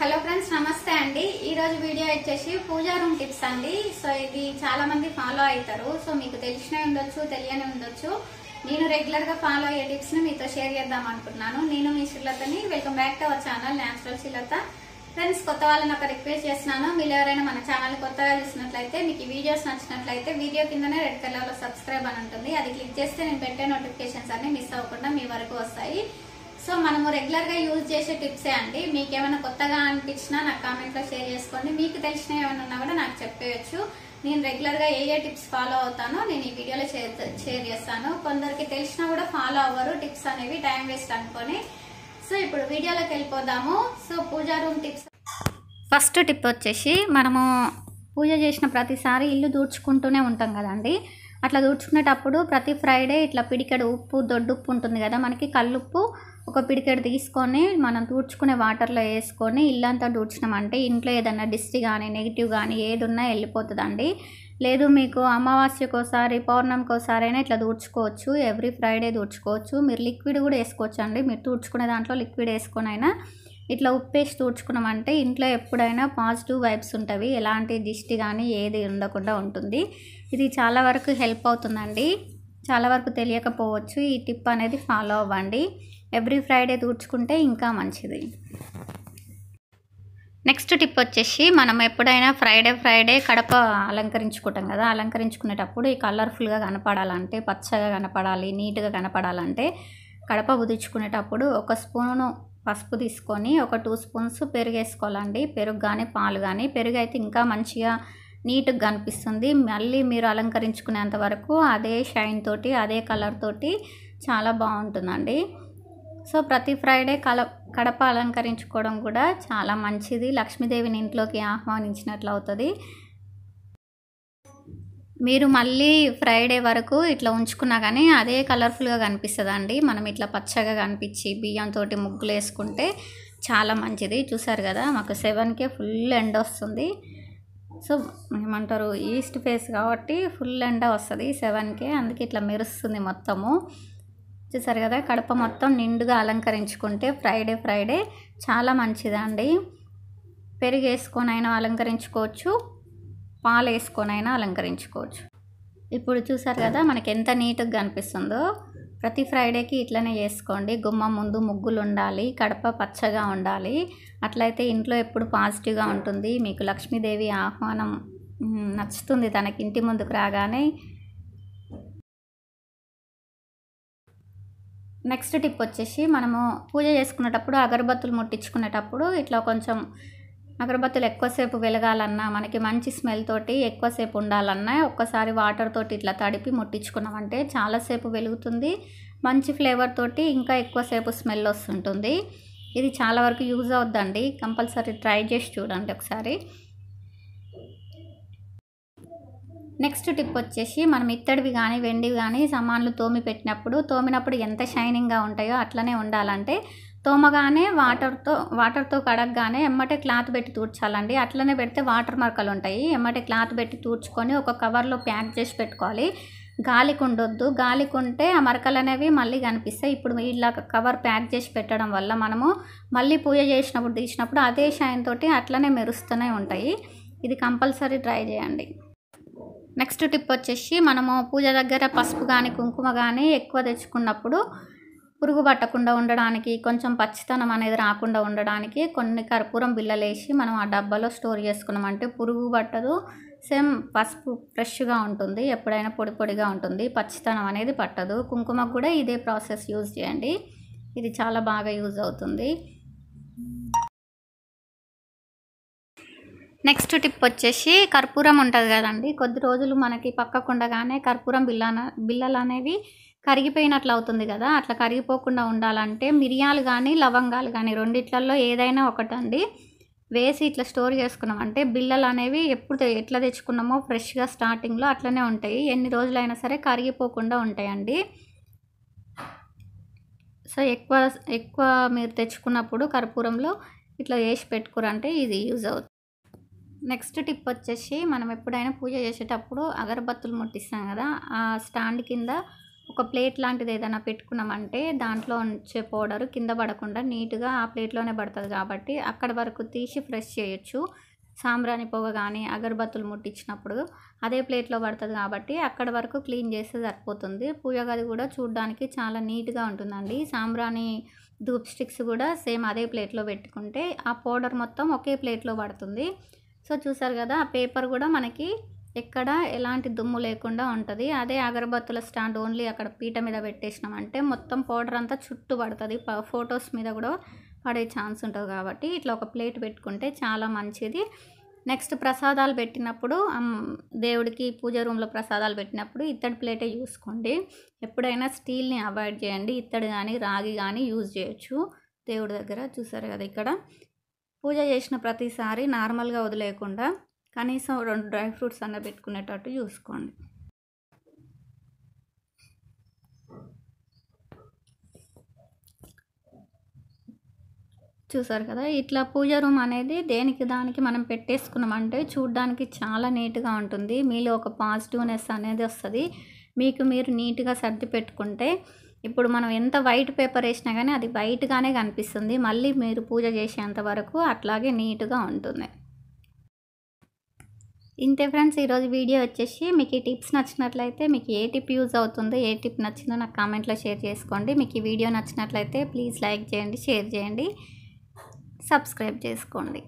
hello friends నమస్తే అండి ఈరోజు వీడియో వచ్చేసి పూజా రూమ్ టిప్స్ అండి సో ఇది చాలా మంది ఫాలో అవుతారు సో మీకు తెలిసినవి ఉండొచ్చు తెలియని ఉండొచ్చు నేను రెగ్యులర్ గా ఫాలో అయ్యే టిప్స్ ని మీతో షేర్ చేద్దాం అనుకుంటున్నాను నేను మీ శ్రీలతని welcome back to our channel natural Srilatha friends కొత్త వాళ్ళని ఒక రిక్వెస్ట్ చేస్తున్నాను మీరు ఎవరైనా మన ఛానల్ కొత్తగా చూసినట్లయితే మీకు వీడియోస్ నచ్చినట్లయితే వీడియో కిందనే రెడ్ కలర్ లో సబ్స్క్రైబ్ అని ఉంటుంది అది క్లిక్ చేస్తే నేను పెట్టే నోటిఫికేషన్స్ అన్ని మిస్ అవ్వకుండా మీ వరకు వస్తాయి సో మనము రెగ్యులర్గా యూజ్ చేసే టిప్సే అండి మీకు ఏమైనా కొత్తగా అనిపించినా నాకు కామెంట్లో షేర్ చేసుకోండి మీకు తెలిసిన ఏమైనా ఉన్నా కూడా నాకు చెప్పేయచ్చు నేను రెగ్యులర్గా ఏ ఏ టిప్స్ ఫాలో అవుతానో నేను ఈ వీడియోలో షేర్ చేస్తాను కొందరికి తెలిసినా కూడా ఫాలో అవ్వరు టిప్స్ అనేవి టైం వేస్ట్ అనుకొని సో ఇప్పుడు వీడియోలోకి వెళ్ళిపోదాము so puja room tips first tip వచ్చేసి మనము పూజ చేసిన ప్రతిసారి ఇల్లు దూడ్చుకుంటూనే ఉంటాం కదండి అట్లా దూడ్చుకునేటప్పుడు ప్రతి ఫ్రైడే ఇట్లా పిడికెడు ఉప్పు దొడ్డుప్పు ఉంటుంది కదా మనకి కళ్ళుప్పు ఒక పిడికెడు తీసుకొని మనం తుడుచుకునే వాటర్లో వేసుకొని ఇల్లంతా తుడిచినామంటే ఇంట్లో ఏదైనా డిస్టి కానీ నెగిటివ్ కానీ ఏది ఉన్నా వెళ్ళిపోతుందండి లేదు మీకు అమావాస్యకోసారి ఒకసారి అయినా ఇట్లా దూడ్చుకోవచ్చు ఎవ్రీ ఫ్రైడే దూడ్చుకోవచ్చు మీరు లిక్విడ్ కూడా వేసుకోవచ్చు అండి మీరు తుడుచుకునే దాంట్లో లిక్విడ్ వేసుకొని అయినా ఇట్లా ఉప్పేసి తుడుచుకున్నామంటే ఇంట్లో ఎప్పుడైనా పాజిటివ్ వైబ్స్ ఉంటుంది ఎలాంటి దిష్టి కానీ ఏది ఉండకుండా ఉంటుంది ఇది చాలా వరకు హెల్ప్ అవుతుందండి చాలా వరకు తెలియకపోవచ్చు ఈ టిప్ అనేది ఫాలో అవ్వండి ఎవ్రీ ఫ్రైడే దూడ్చుకుంటే ఇంకా మంచిది నెక్స్ట్ టిప్ వచ్చేసి మనం ఎప్పుడైనా ఫ్రైడే ఫ్రైడే కడప అలంకరించుకుంటాం కదా అలంకరించుకునేటప్పుడు ఈ కలర్ఫుల్గా కనపడాలంటే పచ్చగా కనపడాలి నీట్గా కనపడాలంటే కడప ఉదించుకునేటప్పుడు ఒక స్పూను పసుపు తీసుకొని ఒక టూ స్పూన్స్ పెరుగు వేసుకోవాలండి పెరుగు కానీ పాలు కానీ పెరుగు అయితే ఇంకా మంచిగా నీట్గా కనిపిస్తుంది మళ్ళీ మీరు అలంకరించుకునేంత వరకు అదే షైన్ తోటి అదే కలర్ తోటి చాలా బాగుంటుందండి సో ప్రతి ఫ్రైడే కల కడప అలంకరించుకోవడం కూడా చాలా మంచిది లక్ష్మీదేవిని ఇంట్లోకి ఆహ్వానించినట్లు అవుతుంది మీరు మళ్ళీ ఫ్రైడే వరకు ఇట్లా ఉంచుకున్నా కానీ అదే కలర్ఫుల్గా కనిపిస్తుంది అండి మనం ఇట్లా పచ్చగా కనిపించి బియ్యంతో ముగ్గులు వేసుకుంటే చాలా మంచిది చూసారు కదా మాకు సెవెన్కే ఫుల్ ఎండ వస్తుంది సో ఏమంటారు ఈస్ట్ ఫేస్ కాబట్టి ఫుల్ ఎండ వస్తుంది సెవెన్కే అందుకే ఇట్లా మెరుస్తుంది మొత్తము చూసారు కదా కడప మొత్తం నిండుగా అలంకరించుకుంటే ఫ్రైడే ఫ్రైడే చాలా మంచిదండి పెరుగు వేసుకొనైనా అలంకరించుకోవచ్చు పాలు వేసుకొనైనా అలంకరించుకోవచ్చు ఇప్పుడు చూసారు కదా మనకి ఎంత నీట్గా కనిపిస్తుందో ప్రతి ఫ్రైడేకి ఇట్లనే చేసుకోండి గుమ్మం ముందు ముగ్గులు ఉండాలి కడప పచ్చగా ఉండాలి అట్లయితే ఇంట్లో ఎప్పుడు పాజిటివ్గా ఉంటుంది మీకు లక్ష్మీదేవి ఆహ్వానం నచ్చుతుంది తనకి ఇంటి ముందుకు రాగానే నెక్స్ట్ టిప్ వచ్చేసి మనము పూజ చేసుకునేటప్పుడు అగరబత్తులు ముట్టించుకునేటప్పుడు ఇట్లా కొంచెం అగరబత్తులు ఎక్కువసేపు వెలగాలన్నా మనకి మంచి స్మెల్ తోటి ఎక్కువసేపు ఉండాలన్నా ఒక్కసారి వాటర్ తోటి ఇట్లా తడిపి ముట్టించుకున్నామంటే చాలాసేపు వెలుగుతుంది మంచి ఫ్లేవర్ తోటి ఇంకా ఎక్కువసేపు స్మెల్ వస్తుంటుంది ఇది చాలా వరకు యూజ్ అవుద్దండి కంపల్సరీ ట్రై చేసి చూడండి ఒకసారి నెక్స్ట్ టిప్ వచ్చేసి మనం ఇత్తడివి కానీ వెండివి కానీ సామాన్లు తోమి పెట్టినప్పుడు తోమినప్పుడు ఎంత షైనింగ్గా ఉంటాయో అట్లనే ఉండాలంటే తోమగానే వాటర్తో వాటర్తో కడగగానే ఎమ్మటే క్లాత్ పెట్టి తూర్చాలండి అట్లనే పెడితే వాటర్ మరకలు ఉంటాయి ఎమ్మటే క్లాత్ పెట్టి తూర్చుకొని ఒక కవర్లో ప్యాక్ చేసి పెట్టుకోవాలి గాలికి ఉండొద్దు గాలికి ఉంటే ఆ మరకలు అనేవి మళ్ళీ కనిపిస్తాయి ఇప్పుడు ఇలా కవర్ ప్యాక్ చేసి పెట్టడం వల్ల మనము మళ్ళీ పూజ చేసినప్పుడు తీసినప్పుడు అదే షాయంతో తోటి అట్లనే మెరుస్తూనే ఉంటాయి ఇది కంపల్సరీ ట్రై చేయండి నెక్స్ట్ టిప్ వచ్చేసి మనము పూజ దగ్గర పసుపు కానీ కుంకుమ కానీ ఎక్కువ తెచ్చుకున్నప్పుడు పురుగు పట్టకుండా ఉండడానికి కొంచెం పచ్చితనం అనేది రాకుండా ఉండడానికి కొన్ని కర్పూరం బిల్లలేసి మనం ఆ డబ్బాలో స్టోర్ చేసుకున్నామంటే పురుగు పట్టదు సేమ్ పసుపు ఫ్రెష్గా ఉంటుంది ఎప్పుడైనా పొడి పొడిగా ఉంటుంది పచ్చితనం అనేది పట్టదు కుంకుమకు కూడా ఇదే ప్రాసెస్ యూజ్ చేయండి ఇది చాలా బాగా యూజ్ అవుతుంది నెక్స్ట్ టిప్ వచ్చేసి కర్పూరం ఉంటుంది కదండి కొద్ది రోజులు మనకి పక్కకుండగానే కర్పూరం బిల్లన బిల్లలు అనేవి కరిగిపోయినట్లు అవుతుంది కదా అట్లా కరిగిపోకుండా ఉండాలంటే మిరియాలు కానీ లవంగాలు కానీ రెండిట్లలో ఏదైనా ఒకటండి వేసి ఇట్లా స్టోర్ చేసుకున్నాం అంటే బిల్లలు అనేవి ఎప్పుడు ఎట్లా తెచ్చుకున్నామో ఫ్రెష్గా స్టార్టింగ్లో అట్లనే ఉంటాయి ఎన్ని రోజులైనా సరే కరిగిపోకుండా ఉంటాయండి సో ఎక్కువ ఎక్కువ మీరు తెచ్చుకున్నప్పుడు కర్పూరంలో ఇట్లా వేసి పెట్టుకురంటే ఇది యూజ్ అవుతుంది నెక్స్ట్ టిప్ వచ్చేసి మనం ఎప్పుడైనా పూజ చేసేటప్పుడు అగరబత్తులు ముట్టిస్తాం కదా ఆ స్టాండ్ కింద ఒక ప్లేట్ లాంటిది ఏదైనా పెట్టుకున్నామంటే దాంట్లో ఉంచే పౌడర్ కింద పడకుండా నీట్గా ఆ ప్లేట్లోనే పడుతుంది కాబట్టి అక్కడ వరకు తీసి ఫ్రెష్ చేయొచ్చు సాంబ్రాణి పొగ కానీ అగరబత్తులు ముట్టించినప్పుడు అదే ప్లేట్లో పడుతుంది కాబట్టి అక్కడ వరకు క్లీన్ చేస్తే సరిపోతుంది పూజ గది కూడా చూడడానికి చాలా నీట్గా ఉంటుందండి సాంబ్రాణి ధూప్ స్టిక్స్ కూడా సేమ్ అదే ప్లేట్లో పెట్టుకుంటే ఆ పౌడర్ మొత్తం ఒకే ప్లేట్లో పడుతుంది సో చూసారు కదా ఆ పేపర్ కూడా మనకి ఎక్కడ ఎలాంటి దుమ్ము లేకుండా ఉంటుంది అదే అగరబత్తుల స్టాండ్ ఓన్లీ అక్కడ పీట మీద పెట్టేసినాం అంటే మొత్తం పౌడర్ అంతా చుట్టూ పడుతుంది ఫొటోస్ మీద కూడా పడే ఛాన్స్ ఉంటుంది కాబట్టి ఇట్లా ఒక ప్లేట్ పెట్టుకుంటే చాలా మంచిది నెక్స్ట్ ప్రసాదాలు పెట్టినప్పుడు దేవుడికి పూజ రూమ్లో ప్రసాదాలు పెట్టినప్పుడు ఇత్తడి ప్లేటే చూసుకోండి ఎప్పుడైనా స్టీల్ని అవాయిడ్ చేయండి ఇత్తడి కానీ రాగి కానీ యూజ్ చేయొచ్చు దేవుడి దగ్గర చూసారు కదా ఇక్కడ పూజ చేసిన ప్రతిసారి నార్మల్గా వదిలేయకుండా కనీసం రెండు డ్రై ఫ్రూట్స్ అన్న పెట్టుకునేటట్టు చూసుకోండి చూసారు కదా ఇట్లా పూజ రూమ్ అనేది దేనికి దానికి మనం పెట్టేసుకున్నామంటే చూడ్డానికి చాలా నీట్గా ఉంటుంది మీలో ఒక పాజిటివ్నెస్ అనేది వస్తుంది మీకు మీరు నీట్గా సర్ది పెట్టుకుంటే ఇప్పుడు మనం ఎంత వైట్ పేపర్ వేసినా కానీ అది వైట్గానే కనిపిస్తుంది మళ్ళీ మీరు పూజ చేసేంత వరకు అట్లాగే నీట్గా ఉంటుంది ఇంతే ఫ్రెండ్స్ ఈరోజు వీడియో వచ్చేసి మీకు ఈ టిప్స్ నచ్చినట్లయితే మీకు ఏ టిప్ యూజ్ అవుతుందో ఏ టిప్ నచ్చిందో నాకు కామెంట్లో షేర్ చేసుకోండి మీకు ఈ వీడియో నచ్చినట్లయితే ప్లీజ్ లైక్ చేయండి షేర్ చేయండి సబ్స్క్రైబ్ చేసుకోండి